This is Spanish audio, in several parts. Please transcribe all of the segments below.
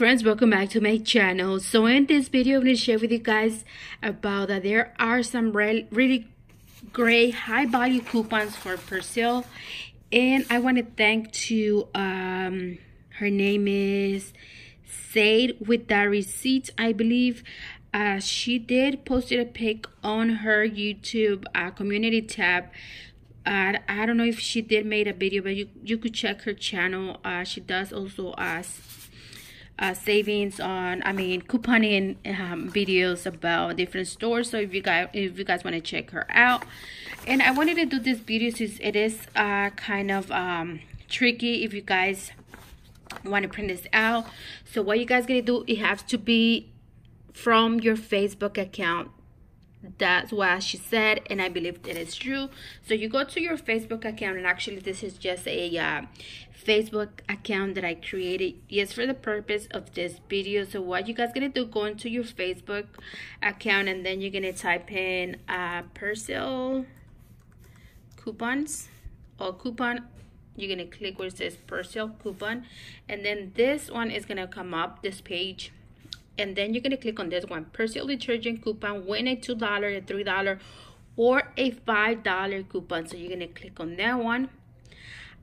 friends welcome back to my channel so in this video i'm going to share with you guys about that there are some re really great high value coupons for Persil and i want to thank to um her name is Said with that receipt i believe uh she did posted a pic on her youtube uh, community tab uh, I don't know if she did made a video, but you, you could check her channel. Uh, she does also uh, uh, savings on I mean couponing um, videos about different stores so if you guys if you guys want to check her out and I wanted to do this video since it is uh, kind of um, tricky if you guys want to print this out so what you guys gonna do it has to be from your Facebook account that's what she said and i believe it is true so you go to your facebook account and actually this is just a uh, facebook account that i created yes for the purpose of this video so what you guys gonna do go into your facebook account and then you're gonna type in uh coupons or coupon you're gonna click where it says percel coupon and then this one is gonna come up this page and then you're going to click on this one persil detergent coupon win a two dollar a three dollar or a five dollar coupon so you're going to click on that one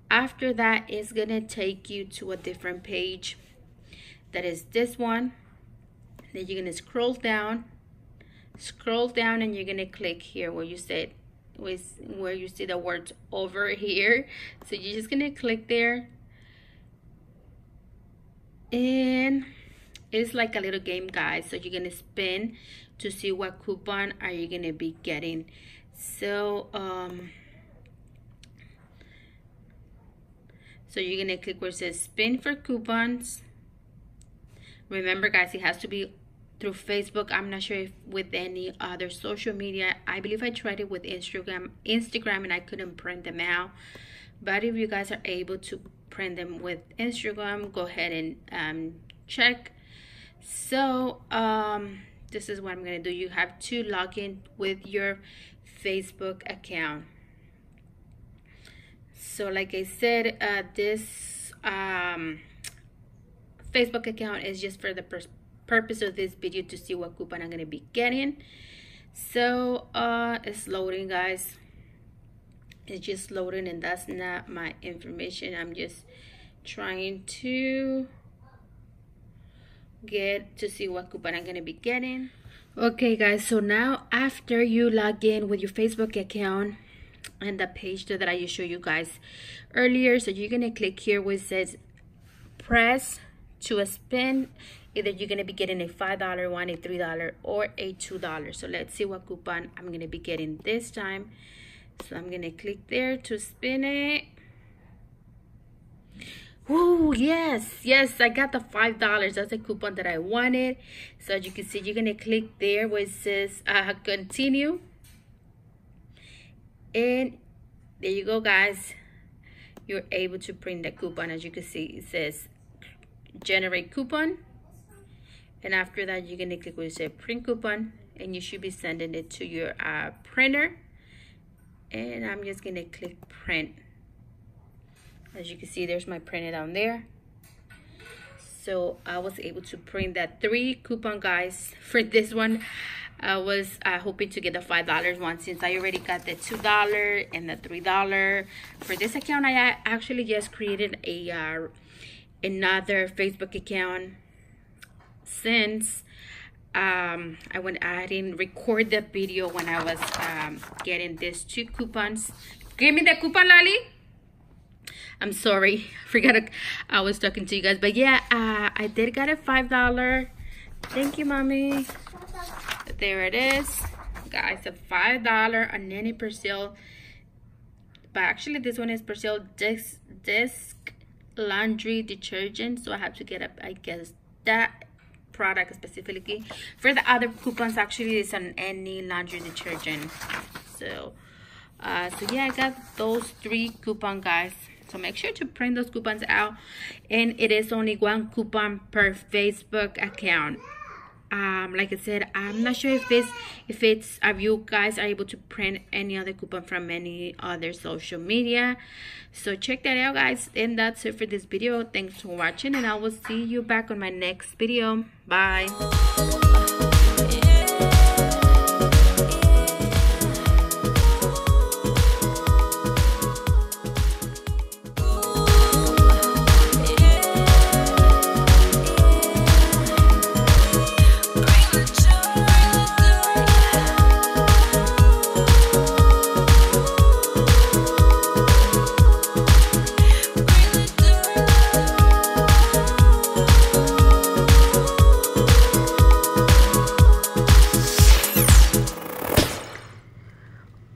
after that it's going to take you to a different page that is this one then you're going to scroll down scroll down and you're going to click here where you said with where you see the words over here so you're just going to click there and it's like a little game guys so you're gonna spin to see what coupon are you gonna be getting so um so you're gonna click where it says spin for coupons remember guys it has to be through facebook i'm not sure if with any other social media i believe i tried it with instagram instagram and i couldn't print them out but if you guys are able to print them with instagram go ahead and um, check so um, this is what I'm gonna do you have to log in with your Facebook account so like I said uh, this um, Facebook account is just for the purpose of this video to see what coupon I'm gonna be getting so uh, it's loading guys it's just loading and that's not my information I'm just trying to get to see what coupon I'm going to be getting. Okay, guys, so now after you log in with your Facebook account and the page that I showed you guys earlier, so you're going to click here where it says press to spin." Either you're going to be getting a $5 one, a $3, or a $2. So let's see what coupon I'm going to be getting this time. So I'm going to click there to spin it. Oh yes, yes, I got the $5. That's a coupon that I wanted. So as you can see, you're going to click there where it says uh, continue. And there you go, guys. You're able to print the coupon. As you can see, it says generate coupon. And after that, you're going to click where it says print coupon. And you should be sending it to your uh, printer. And I'm just going to click print. As you can see, there's my printer down there. So I was able to print that three coupon guys for this one. I was uh, hoping to get the five dollars one since I already got the two dollar and the three dollar for this account I actually just created a uh, another Facebook account since um, I went I didn't record the video when I was um, getting these two coupons give me the coupon Lolly I'm sorry. I forgot I was talking to you guys. But yeah, uh, I did get a $5. Thank you, Mommy. There it is. Guys, a $5 on Nanny Persil. But actually, this one is Persil Disc, Disc Laundry Detergent. So I have to get up, I guess, that product specifically. For the other coupons, actually, it's on any laundry detergent. So, uh, so yeah, I got those three coupon guys so make sure to print those coupons out and it is only one coupon per facebook account um, like i said i'm not sure if this if it's if you guys are able to print any other coupon from any other social media so check that out guys and that's it for this video thanks for watching and i will see you back on my next video bye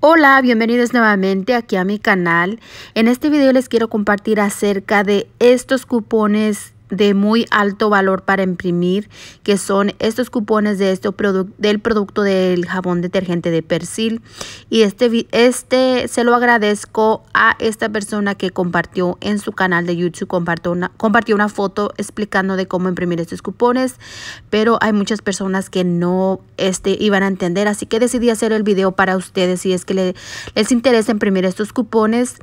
Hola, bienvenidos nuevamente aquí a mi canal. En este video les quiero compartir acerca de estos cupones de muy alto valor para imprimir, que son estos cupones de este del producto del jabón detergente de Persil. Y este, este se lo agradezco a esta persona que compartió en su canal de YouTube, compartió una, compartió una foto explicando de cómo imprimir estos cupones, pero hay muchas personas que no este, iban a entender, así que decidí hacer el video para ustedes si es que les interesa imprimir estos cupones.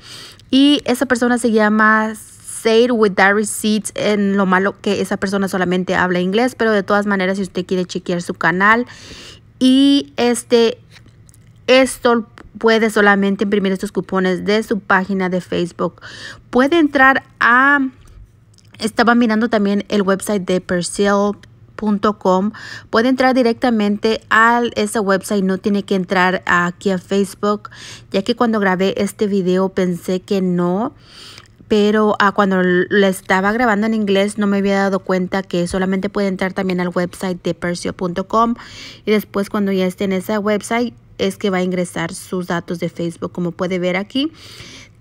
Y esa persona se llama said with that receipt en lo malo que esa persona solamente habla inglés, pero de todas maneras si usted quiere chequear su canal y este esto puede solamente imprimir estos cupones de su página de Facebook. Puede entrar a estaba mirando también el website de puntocom Puede entrar directamente a ese website, no tiene que entrar aquí a Facebook, ya que cuando grabé este video pensé que no pero ah, cuando la estaba grabando en inglés no me había dado cuenta que solamente puede entrar también al website de Percio.com y después cuando ya esté en esa website es que va a ingresar sus datos de Facebook como puede ver aquí.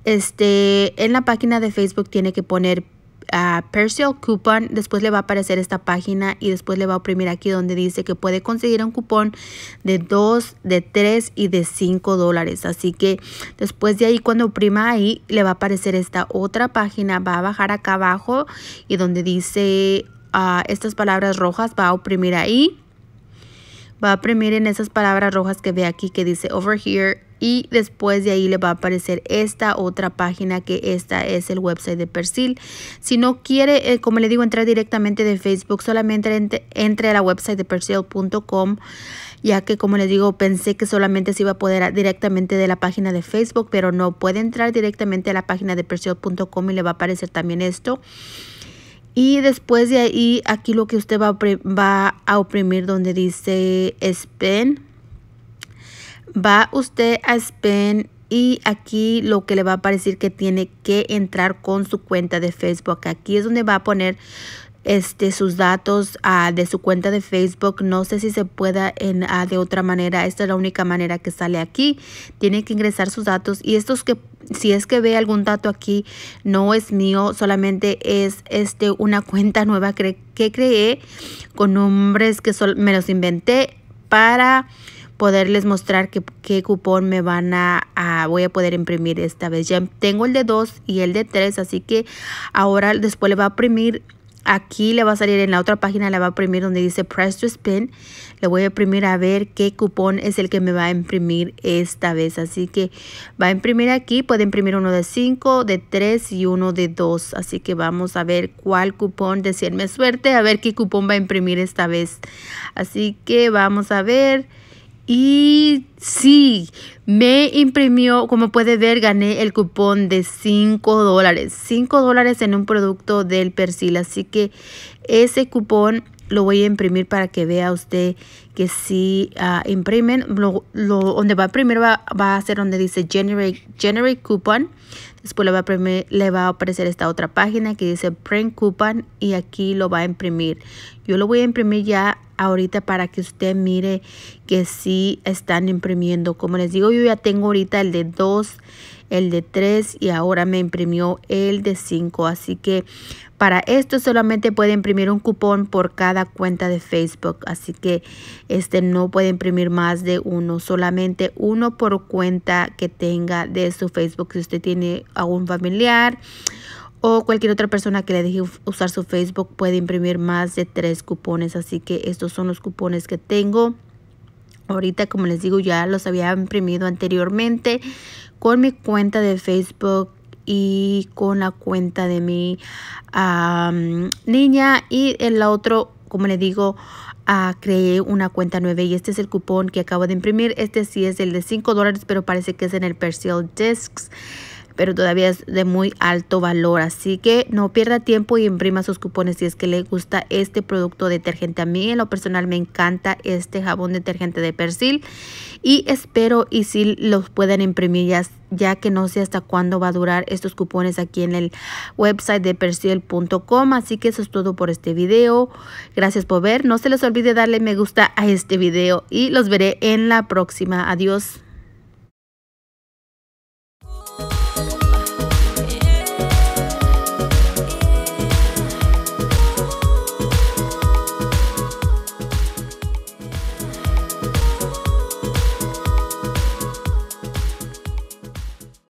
Este, en la página de Facebook tiene que poner a Percial Coupon, después le va a aparecer esta página y después le va a oprimir aquí donde dice que puede conseguir un cupón de 2, de 3 y de 5 dólares. Así que después de ahí, cuando oprima ahí, le va a aparecer esta otra página, va a bajar acá abajo y donde dice ah, estas palabras rojas, va a oprimir ahí va a premir en esas palabras rojas que ve aquí que dice over here y después de ahí le va a aparecer esta otra página que esta es el website de Persil. Si no quiere, eh, como le digo, entrar directamente de Facebook, solamente entre, a la website de persil.com ya que como le digo, pensé que solamente se iba a poder directamente de la página de Facebook, pero no, puede entrar directamente a la página de persil.com y le va a aparecer también esto. Y después de ahí, aquí lo que usted va a, va a oprimir donde dice spend. Va usted a spend y aquí lo que le va a parecer que tiene que entrar con su cuenta de Facebook. Aquí es donde va a poner este, sus datos ah, de su cuenta de Facebook. No sé si se pueda en, ah, de otra manera. Esta es la única manera que sale aquí. Tiene que ingresar sus datos y estos que si es que ve algún dato aquí, no es mío, solamente es este, una cuenta nueva que, creé con nombres que me los inventé para poderles mostrar qué, qué cupón me van a, voy a poder imprimir esta vez. Ya tengo el de 2 y el de 3, así que ahora después le va a imprimir Aquí le va a salir en la otra página, le va a imprimir donde dice Press to Spin. Le voy a imprimir a ver qué cupón es el que me va a imprimir esta vez. Así que va a imprimir aquí, puede imprimir uno de 5, de 3 y uno de 2. Así que vamos a ver cuál cupón, me suerte, a ver qué cupón va a imprimir esta vez. Así que vamos a ver... Y sí, me imprimió, como puede ver, gané el cupón de 5 dólares. 5 dólares en un producto del Persil. Así que ese cupón lo voy a imprimir para que vea usted que si ah, imprimen, lo, donde va primero va, va, a ser donde dice generate, generate coupon. Después le va, a le va a aparecer esta otra página que dice print coupon y aquí lo va a imprimir. Yo lo voy a imprimir ya ahorita para que usted mire que sí están imprimiendo. Como les digo, yo ya tengo ahorita el de dos el de 3 y ahora me imprimió el de 5. Así que para esto solamente puede imprimir un cupón por cada cuenta de Facebook. Así que este no puede imprimir más de uno, solamente uno por cuenta que tenga de su Facebook. Si usted tiene a un familiar o cualquier otra persona que le deje usar su Facebook puede imprimir más de tres cupones. Así que estos son los cupones que tengo. Ahorita, como les digo, ya los había imprimido anteriormente con mi cuenta de Facebook y con la cuenta de mi niña y en la otro, como les digo, ah, creé una cuenta nueva y este es el cupón que acabo de imprimir. Este sí es el de 5 dólares, pero parece que es en el Perseal Discs pero todavía es de muy alto valor. Así que no pierda tiempo y imprima sus cupones si es que le gusta este producto detergente. A mí en lo personal me encanta este jabón detergente de persil y espero y si los pueden imprimir ya ya que no sé hasta cuándo va a durar estos cupones aquí en el website de persil.com. Así que eso es todo por este video. Gracias por ver. No se les olvide darle me gusta a este video y los veré en la próxima. Adiós.